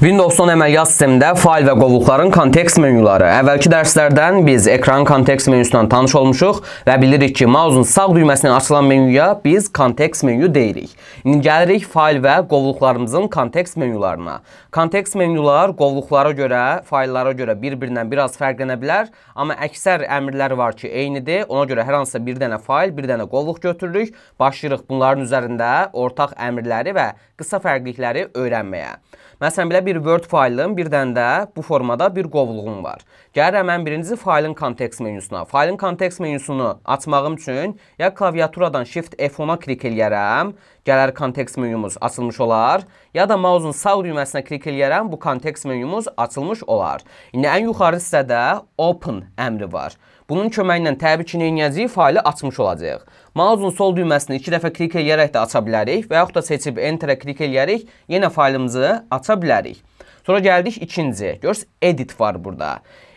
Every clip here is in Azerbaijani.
Windows 10 əməliyyat sistemində fail və qovluqların kontekst menyuları. Əvvəlki dərslərdən biz ekranın kontekst menyusundan tanış olmuşuq və bilirik ki, mausun sağ düyməsindən açılan menyuya biz kontekst menyu deyirik. İndi gəlirik fail və qovluqlarımızın kontekst menyularına. Kontekst menyular qovluqlara görə, fayllara görə bir-birindən biraz fərqlənə bilər, amma əksər əmrlər var ki, eynidir. Ona görə hər hansısa bir dənə fail, bir dənə qovluq götürürük, başlayırıq bunların üzərində ortaq əmrləri və qısa fərqlikləri öyrənməyə. Məsələn, belə bir Word faylım birdən də bu formada bir qovluğum var. Gəlirəm mən birinci faylın kontekst menyusuna. Faylın kontekst menyusunu açmağım üçün ya klaviaturadan Shift F10-a klik eləyərəm, gələr kontekst menyumuz açılmış olar, ya da mausun sağ düyməsinə klik eləyərəm, bu kontekst menyumuz açılmış olar. İndi ən yuxarı hissədə Open əmri var. Bunun köməyi ilə təbii ki, neynəyəcəyik? Faylı açmış olacağıq. Mausun sol düyməsini 2 dəfə klik eləyərək də aça bilərik və yaxud da seçib Enter-ə klik eləyərək yenə faylımızı aça bilərik. Sonra gəldik ikinci. Görürsüz, Edit var burada.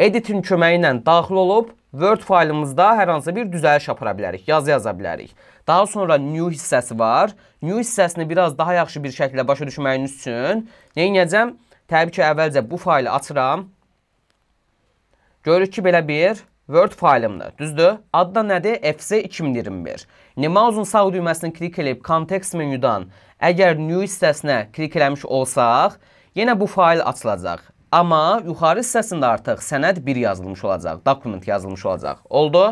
Editin köməyi ilə daxil olub Word faylımızda hər hansı bir düzəliş apara bilərik, yazı yaza bilərik. Daha sonra new hissəsi var. New hissəsini biraz daha yaxşı bir şəkildə başa düşməyiniz üçün neynəyəcəm? Təbii ki, əvvəlcə bu faylı açıram. Görürük ki, belə bir Word faylımdır. Düzdür? Adda nədir? FC 2021. İndi mausun sağ düyməsini klik edib kontekst menyudan əgər new hissəsinə klik eləmiş olsaq, yenə bu fayl açılacaq. Amma yuxarı hissəsində artıq sənəd 1 yazılmış olacaq, dokument yazılmış olacaq. Oldu?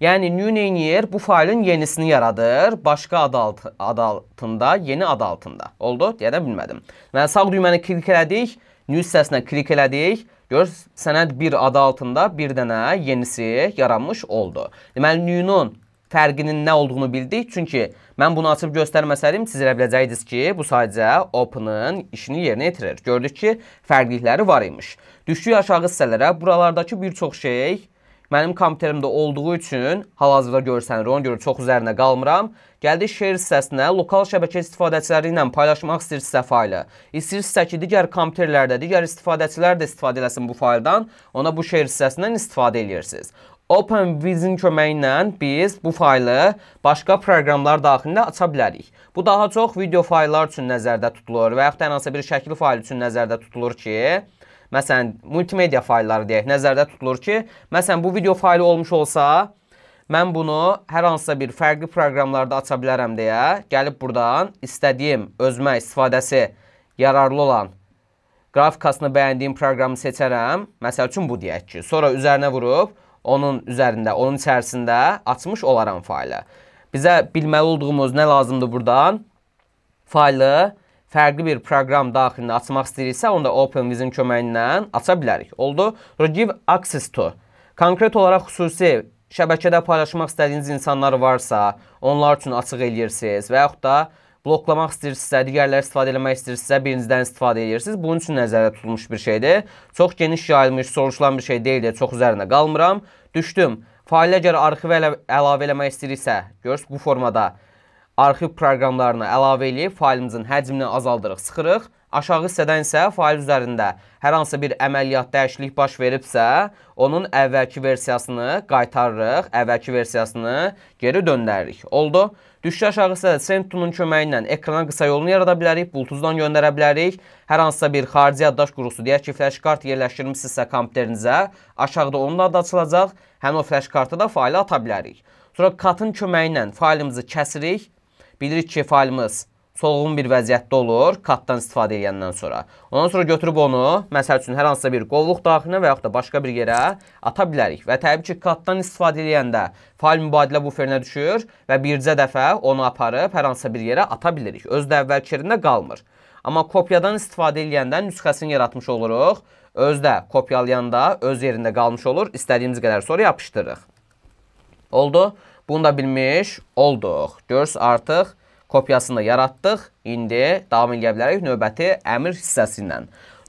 Yəni new neynir? Bu faylın yenisini yaradır, başqa ad, alt ad altında, yeni ad altında. Oldu? Deyə də bilmədim. Mən sağ düyməni klik elədik. News hissəsinə klik elədik. Gör, sənəd 1 adı altında bir dənə yenisi yaranmış oldu. Deməli, new-nun fərqinin nə olduğunu bildik. Çünki mən bunu açıb göstərməsəydim, siz elə biləcəydiniz ki, bu sadəcə open-ın işini yerinə yetirir. Gördük ki, fərqlikləri var imiş. Düşdük aşağı hissələrə, buralardakı bir çox şey mənim kompüterimdə olduğu üçün hal-hazırda görsənir. Ona görə çox üzərinə qalmıram. Gəldik şeir hissəsinə. Lokal şəbəkə istifadəçiləri ilə paylaşmaq istəyirsə faylı. İstəyirsə ki, digər kompüterlərdə, digər istifadəçilər də istifadə eləsin bu fayldan, ona bu şeir hissəsindən istifadə edirsiniz. OpenVizin köməyi ilə biz bu faylı başqa proqramlar daxilində aça bilərik. Bu daha çox video fayllar üçün nəzərdə tutulur və yaxud da ən hansı bir şəkil faylı üçün nəzərdə tutulur ki, Məsələn, multimedia faylları deyək, nəzərdə tutulur ki, məsələn, bu video faylı olmuş olsa, mən bunu hər hansısa bir fərqli proqramlarda aça bilərəm deyə gəlib buradan istədiyim özmə istifadəsi yararlı olan qrafikasını bəyəndiyim proqramı seçərəm. Məsəl üçün bu deyək ki, sonra üzərinə vurub onun üzərində, onun içərisində açmış olaram faylı. Bizə bilməli olduğumuz nə lazımdır burdan? Faylı fərqli bir proqram daxilində açmaq istəyiriksə, onda OpenVizin köməyindən aça bilərik. Oldu. Give access to. Konkret olaraq xüsusi şəbəkədə paylaşmaq istədiyiniz insanlar varsa, onlar üçün açıq eləyirsiniz və yaxud da bloklamaq istəyirsinizsə, digərləri istifadə etmək istəyirsinizsə, birinizdən istifadə edirsiniz. Bunun üçün nəzərdə tutulmuş bir şeydir. Çox geniş yayılmış, soruşulan bir şey deyil deyə çox üzərində qalmıram. Düşdüm. Failə əgər arxiv əlavə eləmək istəyiriksə, görürsüz bu formada arxiv proqramlarını əlavə eləyib failimizin həcmini azaldırıq, sıxırıq. Aşağı hissədən isə fail üzərində hər hansı bir əməliyyat dəyişiklik baş veribsə, onun əvvəlki versiyasını qaytarırıq, əvvəlki versiyasını geri döndəririk. Oldu. Düşdü aşağı hissədə send tool'un köməyi ilə ekrana qısa yolunu yarada bilərik, bulutuzdan göndərə bilərik. Hər hansısa bir xarici yaddaş qurusu, deyək ki, flash kart yerləşdirmisinizsə kompüterinizə, aşağıda onun adı açılacaq. Həmin o flash kartı da fayla ata bilərik. Sonra katın köməyi ilə faylimizi kəsirik, bilirik ki, faylımız solğun bir vəziyyətdə olur katdan istifadə edəndən sonra. Ondan sonra götürüb onu, məsəl üçün, hər hansısa bir qovluq daxilinə və yaxud da başqa bir yerə ata bilərik. Və təbii ki, katdan istifadə edəndə fail mübadilə buferinə düşür və bircə dəfə onu aparıb hər hansısa bir yerə ata bilirik. Öz də əvvəlki yerində qalmır. Amma kopyadan istifadə edəndə nüsxəsini yaratmış oluruq. Özdə kopyalayanda öz yerində qalmış olur. İstədiyimiz qədər sonra yapışdırırıq. Oldu. Bunu da bilmiş olduq. Görürsüz artıq kopyasını da yaratdıq. İndi davam edə bilərik növbəti əmr hissəsi ilə.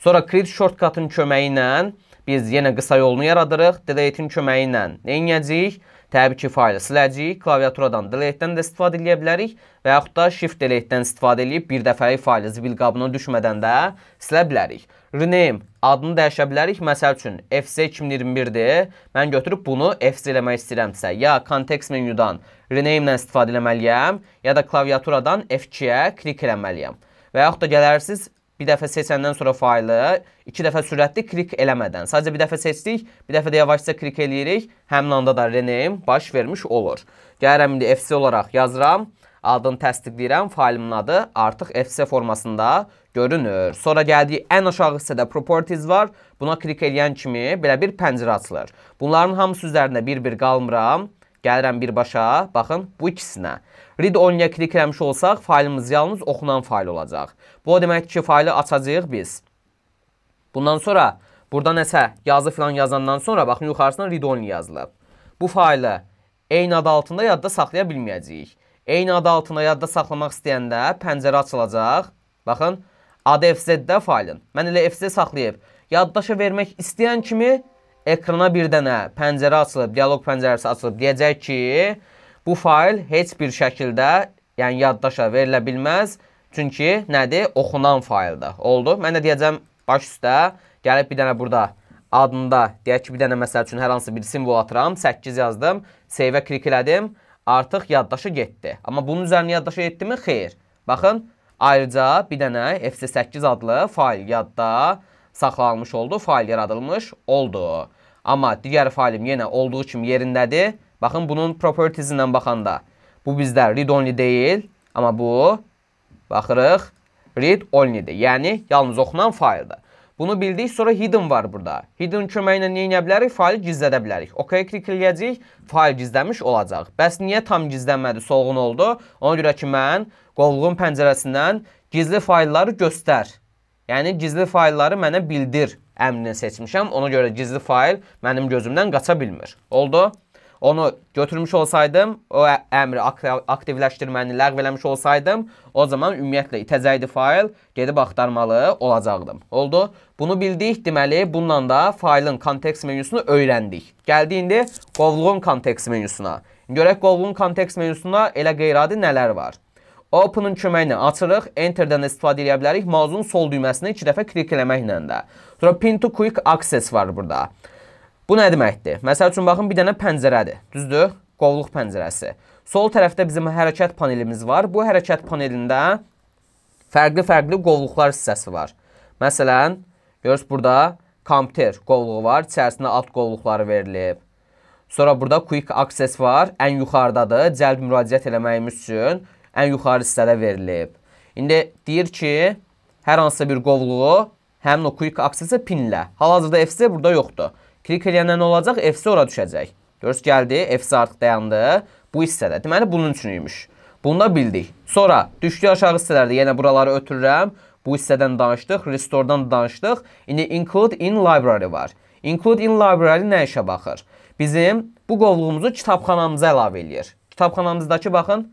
Sonra create shortcutun köməyi ilə biz yenə qısa yolunu yaradırıq. Delete'in köməyi ilə nə edəcəyik? Təbii ki, faylı siləcəyik, klaviaturadan delete-dən də istifadə edə bilərik və yaxud da shift delete-dən istifadə edib bir dəfəyi faylı zibil qabına düşmədən də silə bilərik. Rename adını dəyişə bilərik. Məsəl üçün FC 2021-dir. Mən götürüb bunu FC eləmək istəyirəmsə, ya kontekst menyudan rename-dən istifadə eləməliyəm, ya da klaviaturadan F2-yə klik eləməliyəm. Və yaxud da gələrsiz bir dəfə seçəndən sonra faylı iki dəfə sürətli klik eləmədən. Sadəcə bir dəfə seçdik, bir dəfə də yavaşca klik eləyirik. Həmin anda da rename baş vermiş olur. Gəlirəm indi FC olaraq yazıram. Adını təsdiqləyirəm. Faylimin adı artıq FC formasında görünür. Sonra gəldiyi ən aşağı hissədə properties var. Buna klik eləyən kimi belə bir pəncərə açılır. Bunların hamısı üzərində bir-bir qalmıram. Gəlirəm birbaşa, baxın bu ikisinə. Read only-yə klikləmiş olsaq, faylımız yalnız oxunan fayl olacaq. Bu o deməkdir ki, faylı açacağıq biz. Bundan sonra burada nəsə yazı filan yazandan sonra baxın yuxarısına read only yazılıb. Bu faylı eyni adı altında yadda saxlaya bilməyəcəyik. Eyni adı altında yadda saxlamaq istəyəndə pəncərə açılacaq. Baxın, adı FZ-də faylın. Mən elə FZ saxlayıb. Yaddaşa vermək istəyən kimi ekrana bir dənə pəncərə açılıb, dialoq pəncərəsi açılıb. Deyəcək ki, Bu fail heç bir şəkildə, yəni yaddaşa verilə bilməz. Çünki nədir? Oxunan faildir. Oldu. Mən də deyəcəm baş üstə gəlib bir dənə burada adında, deyək ki, bir dənə məsəl üçün hər hansı bir simvol atıram, 8 yazdım, save-ə klik elədim, artıq yaddaşı getdi. Amma bunun üzərinə yaddaşı getdimi? Xeyr. Baxın, ayrıca bir dənə FC8 adlı fail yadda saxlanılmış oldu, fail yaradılmış oldu. Amma digər failim yenə olduğu kimi yerindədir. Baxın bunun propertiesindən baxanda bu bizdə read only deyil, amma bu baxırıq read only-dir. Yəni yalnız oxunan fayldır. Bunu bildik, sonra hidden var burada. Hidden köməyi ilə nə edə bilərik? Faylı gizlədə bilərik. OK-ya klikləyəcəyik, fayl gizləmiş olacaq. Bəs niyə tam gizlənmədi, solğun oldu? Ona görə ki, mən qovluğun pəncərəsindən gizli faylları göstər. Yəni gizli faylları mənə bildir əmrini seçmişəm. Ona görə gizli fayl mənim gözümdən qaça bilmir. Oldu? Onu götürmüş olsaydım, o əmri aktivləşdirməni ləğv eləmiş olsaydım, o zaman ümumiyyətlə itəcəkdi fail, gedib axtarmalı olacaqdım. Oldu? Bunu bildik, deməli bununla da failin konteks menyusunu öyrəndik. Gəldi indi qovluğun konteks menyusuna. Görək qovluğun konteks menyusunda elə qeyri-adi nələr var? Open-ın köməyi ilə açırıq, Enter-dən istifadə edə bilərik, mausun sol düyməsini iki dəfə klik eləməklə də. Sonra Pin to Quick Access var burada. Bu nə deməkdir? Məsəl üçün baxın, bir dənə pəncərədir. Düzdür? Qovluq pəncərəsi. Sol tərəfdə bizim hərəkət panelimiz var. Bu hərəkət panelində fərqli-fərqli qovluqlar hissəsi var. Məsələn, görürsünüz burada kompüter qovluğu var. İçərisində alt qovluqları verilib. Sonra burada quick access var. Ən yuxarıdadır. Cəlb müraciət eləməyimiz üçün ən yuxarı hissədə verilib. İndi deyir ki, hər hansısa bir qovluğu həmin o quick access-i pinlə. Hal-hazırda FC burada yoxdur. Klik eləyəndə nə olacaq? F-si ora düşəcək. Görürsüz, gəldi, F-si artıq dayandı bu hissədə. Deməli, bunun üçün imiş. Bunu da bildik. Sonra düşdü aşağı hissələrdə yenə buraları ötürürəm. Bu hissədən danışdıq, restore-dan danışdıq. İndi include in library var. Include in library nə işə baxır? Bizim bu qovluğumuzu kitabxanamıza əlavə eləyir. Kitabxanamızdakı baxın,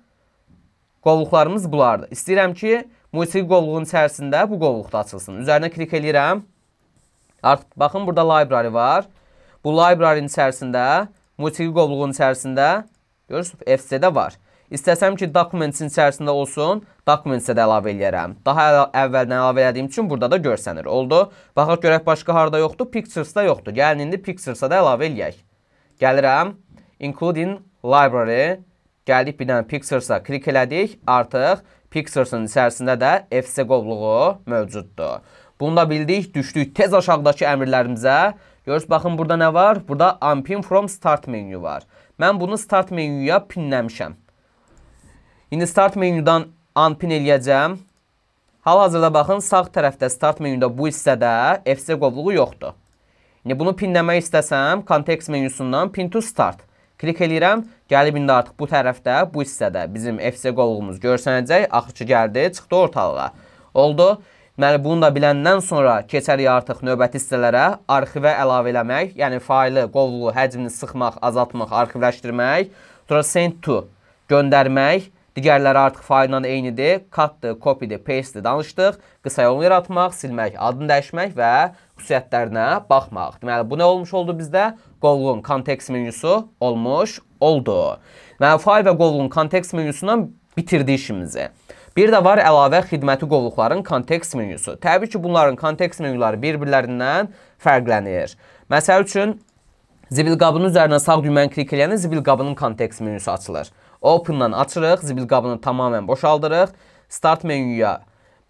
qovluqlarımız bulardır. İstəyirəm ki, musiqi qovluğunun içərisində bu qovluq da açılsın. Üzərinə klik eləyirəm. Artıq baxın burada library var. Bu library-nin içərisində, musiqi qovluğunun içərisində görürsüz FC-də var. İstəsəm ki, documentsin içərisində olsun, documentsə də əlavə eləyərəm. Daha əvvəldən əlavə elədiyim üçün burada da görsənir. Oldu. Baxaq görək başqa harda yoxdur? Pictures-da yoxdur. Gəlin indi Pictures-a da əlavə eləyək. Gəlirəm. Including library. Gəldik bir dənə Pictures-a klik elədik. Artıq Pictures-ın içərisində də FC qovluğu mövcuddur. Bunu da bildik. Düşdük tez aşağıdakı əmrlərimizə. Görürsünüz, baxın burada nə var? Burada unpin from start menu var. Mən bunu start menyuya pinləmişəm. İndi start menyudan unpin eləyəcəm. Hal-hazırda baxın, sağ tərəfdə start menyuda bu hissədə FC qovluğu yoxdur. İndi bunu pinləmək istəsəm, kontekst menyusundan pin to start. Klik eləyirəm, gəlib indi artıq bu tərəfdə, bu hissədə bizim FC qovluğumuz görsənəcək. Axıcı gəldi, çıxdı ortalığa. Oldu. Deməli, bunu da biləndən sonra keçərik artıq növbəti hissələrə. Arxivə əlavə eləmək, yəni faili, qovlu, həcmini sıxmaq, azaltmaq, arxivləşdirmək. Sonra send to göndərmək. Digərləri artıq faildan eynidir. Cut-dır, copy-dir, paste-dir danışdıq. Qısa yolunu yaratmaq, silmək, adını dəyişmək və xüsusiyyətlərinə baxmaq. Deməli, bu nə olmuş oldu bizdə? Qovluğun kontekst menüsü olmuş oldu. Deməli, fail və qovluğun kontekst menüsündən bitirdi işimizi. Bir də var əlavə xidməti qovluqların kontekst menyusu. Təbii ki, bunların kontekst menyuları bir-birlərindən fərqlənir. Məsəl üçün, zibil qabının üzərinə sağ düyməni klik eləyəndə zibil qabının kontekst menyusu açılır. Open-dan açırıq, zibil qabını tamamən boşaldırıq. Start menyuya,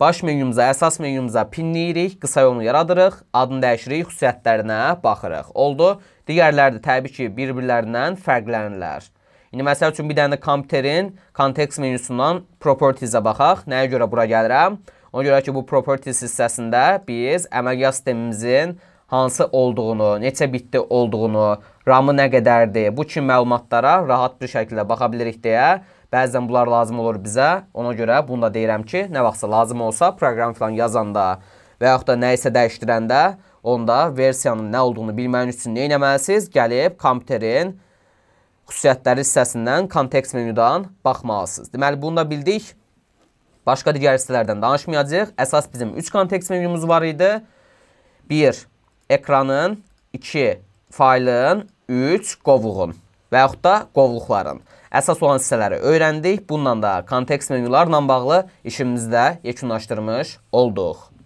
baş menyumuza, əsas menyumuza pinləyirik, qısa yolunu yaradırıq, adını dəyişirik, xüsusiyyətlərinə baxırıq. Oldu. Digərləri də təbii ki, bir-birlərindən fərqlənirlər. İndi məsəl üçün bir dənə də komputerin kontekst menyusundan properties-ə baxaq. Nəyə görə bura gəlirəm? Ona görə ki, bu properties hissəsində biz əməliyyat sistemimizin hansı olduğunu, neçə bitdi olduğunu, RAM-ı nə qədərdir, bu kimi məlumatlara rahat bir şəkildə baxa bilirik deyə Bəzən bunlar lazım olur bizə. Ona görə bunu da deyirəm ki, nə vaxtsa lazım olsa proqram filan yazanda və yaxud da nə isə dəyişdirəndə onda versiyanın nə olduğunu bilməyin üçün nə etməlisiniz? Gəlib kompüterin xüsusiyyətləri hissəsindən kontekst menyudan baxmalısınız. Deməli, bunu da bildik. Başqa digər hissələrdən danışmayacaq. Əsas bizim 3 kontekst menyumuz var idi. 1. Ekranın 2. Faylın 3. Qovuğun və yaxud da qovluqların. Əsas olan hissələri öyrəndik. Bununla da kontekst menyularla bağlı işimizdə yekunlaşdırmış olduq.